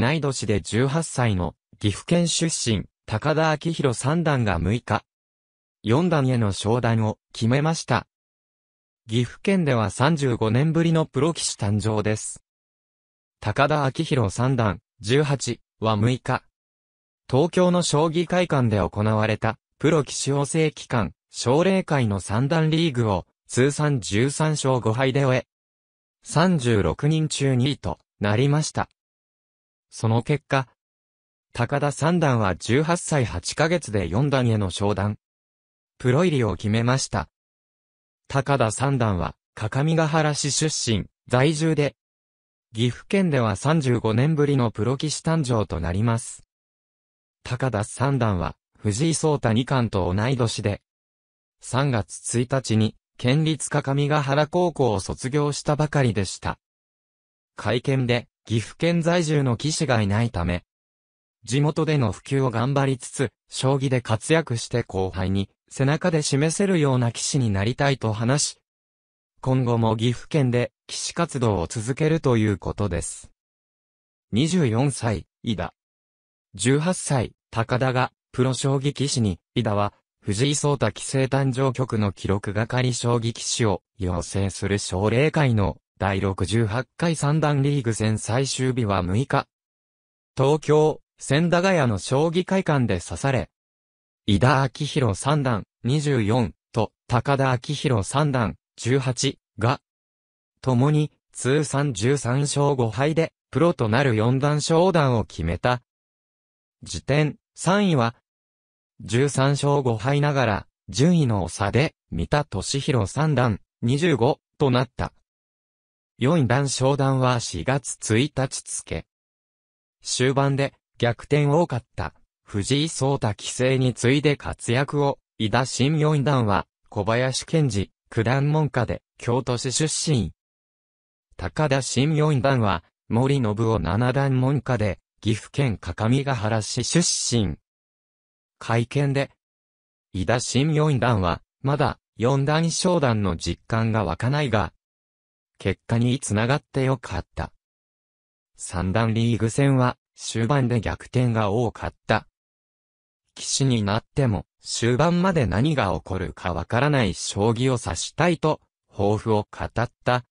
同い年で18歳の岐阜県出身、高田明宏三段が6日、4段への昇段を決めました。岐阜県では35年ぶりのプロ騎士誕生です。高田明宏三段、18は6日、東京の将棋会館で行われた、プロ騎士養成機関、奨励会の三段リーグを、通算13勝5敗で終え、36人中2位となりました。その結果、高田三段は18歳8ヶ月で四段への昇段。プロ入りを決めました。高田三段は、各務原市出身、在住で、岐阜県では35年ぶりのプロ棋士誕生となります。高田三段は、藤井聡太二冠と同い年で、3月1日に、県立各務原高校を卒業したばかりでした。会見で、岐阜県在住の騎士がいないため、地元での普及を頑張りつつ、将棋で活躍して後輩に背中で示せるような騎士になりたいと話し、今後も岐阜県で騎士活動を続けるということです。24歳、井田。18歳、高田がプロ将棋騎士に、井田は藤井聡太棋聖誕生局の記録係将棋騎士を養成する奨励会の第68回三段リーグ戦最終日は6日。東京、千駄ヶ谷の将棋会館で刺され、井田昭弘三段、24、と、高田昭弘三段、18、が、共に、通算13勝5敗で、プロとなる4段昇段を決めた。時点、3位は、13勝5敗ながら、順位の差で、三田敏弘三段、25、となった。四段昇段は4月1日付。終盤で逆転多かった藤井聡太棋聖に次いで活躍を、伊田新四段は小林健二九段門下で京都市出身。高田新四段は森信夫七段門下で岐阜県各務原市出身。会見で、伊田新四段はまだ四段昇段の実感が湧かないが、結果に繋がってよかった。三段リーグ戦は終盤で逆転が多かった。騎士になっても終盤まで何が起こるかわからない将棋を指したいと抱負を語った。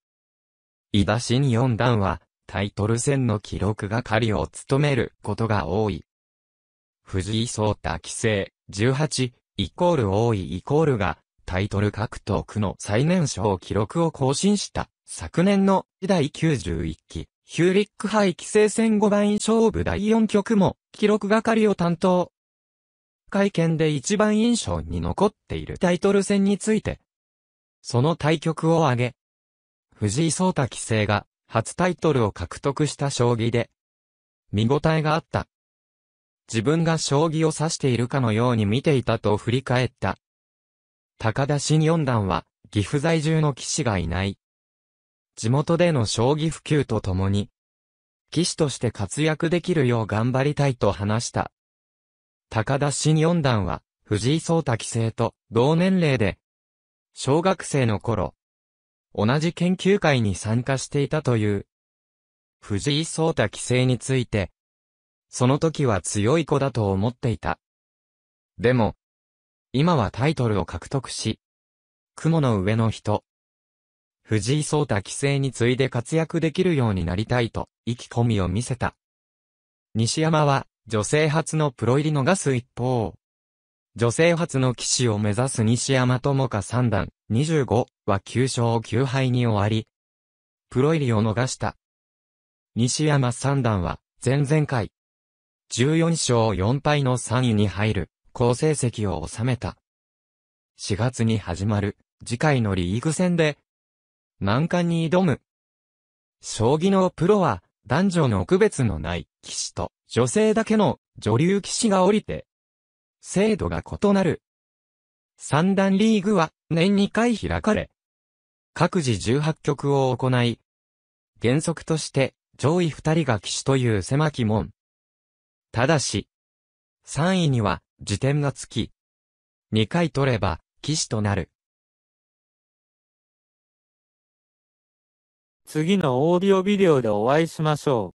伊田新四段はタイトル戦の記録係を務めることが多い。藤井聡太棋聖18イコール多いイコールがタイトル獲得の最年少記録を更新した、昨年の第91期、ヒューリック杯規制戦5番勝負第4局も、記録係を担当。会見で一番印象に残っているタイトル戦について、その対局を挙げ、藤井聡太棋聖が初タイトルを獲得した将棋で、見応えがあった。自分が将棋を指しているかのように見ていたと振り返った。高田新四段は、岐阜在住の騎士がいない。地元での将棋普及とともに、騎士として活躍できるよう頑張りたいと話した。高田新四段は、藤井聡太棋聖と同年齢で、小学生の頃、同じ研究会に参加していたという、藤井聡太棋聖について、その時は強い子だと思っていた。でも、今はタイトルを獲得し、雲の上の人。藤井聡太棋聖に次いで活躍できるようになりたいと、意気込みを見せた。西山は、女性初のプロ入り逃す一方、女性初の騎士を目指す西山智香三段、25は9勝9敗に終わり、プロ入りを逃した。西山三段は、前々回、14勝4敗の3位に入る、好成績を収めた。4月に始まる次回のリーグ戦で難関に挑む。将棋のプロは男女の区別のない騎士と女性だけの女流騎士が降りて制度が異なる。三段リーグは年2回開かれ各自18局を行い原則として上位2人が騎士という狭き門。ただし、3位には時点がつき、2回取れば、騎士となる。次のオーディオビデオでお会いしましょう。